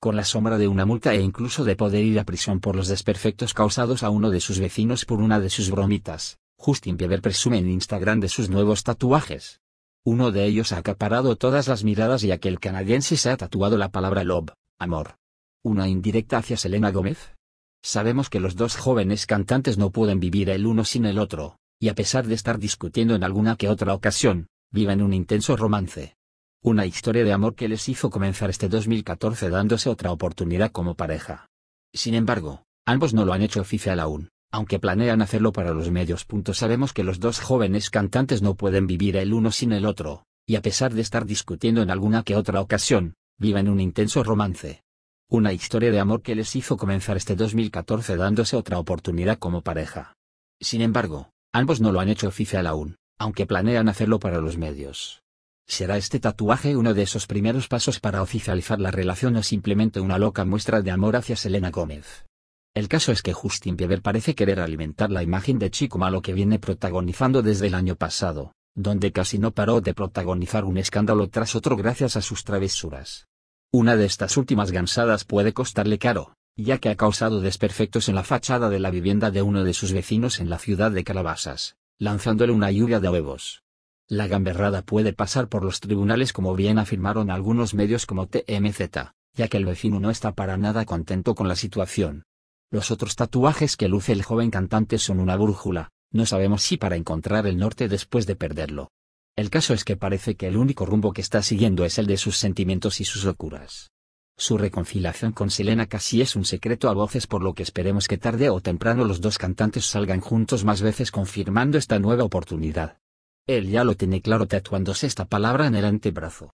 con la sombra de una multa e incluso de poder ir a prisión por los desperfectos causados a uno de sus vecinos por una de sus bromitas. Justin Bieber presume en Instagram de sus nuevos tatuajes. Uno de ellos ha acaparado todas las miradas ya que el canadiense se ha tatuado la palabra love, amor. Una indirecta hacia Selena Gómez. Sabemos que los dos jóvenes cantantes no pueden vivir el uno sin el otro, y a pesar de estar discutiendo en alguna que otra ocasión, viven un intenso romance una historia de amor que les hizo comenzar este 2014 dándose otra oportunidad como pareja. Sin embargo, ambos no lo han hecho oficial aún, aunque planean hacerlo para los medios. Sabemos que los dos jóvenes cantantes no pueden vivir el uno sin el otro, y a pesar de estar discutiendo en alguna que otra ocasión, viven un intenso romance. Una historia de amor que les hizo comenzar este 2014 dándose otra oportunidad como pareja. Sin embargo, ambos no lo han hecho oficial aún, aunque planean hacerlo para los medios. ¿Será este tatuaje uno de esos primeros pasos para oficializar la relación o simplemente una loca muestra de amor hacia Selena Gómez? El caso es que Justin Bieber parece querer alimentar la imagen de chico malo que viene protagonizando desde el año pasado, donde casi no paró de protagonizar un escándalo tras otro gracias a sus travesuras. Una de estas últimas gansadas puede costarle caro, ya que ha causado desperfectos en la fachada de la vivienda de uno de sus vecinos en la ciudad de Calabasas, lanzándole una lluvia de huevos. La gamberrada puede pasar por los tribunales como bien afirmaron algunos medios como TMZ, ya que el vecino no está para nada contento con la situación. Los otros tatuajes que luce el joven cantante son una brújula, no sabemos si para encontrar el norte después de perderlo. El caso es que parece que el único rumbo que está siguiendo es el de sus sentimientos y sus locuras. Su reconciliación con Selena casi es un secreto a voces por lo que esperemos que tarde o temprano los dos cantantes salgan juntos más veces confirmando esta nueva oportunidad. Él ya lo tiene claro tatuándose esta palabra en el antebrazo.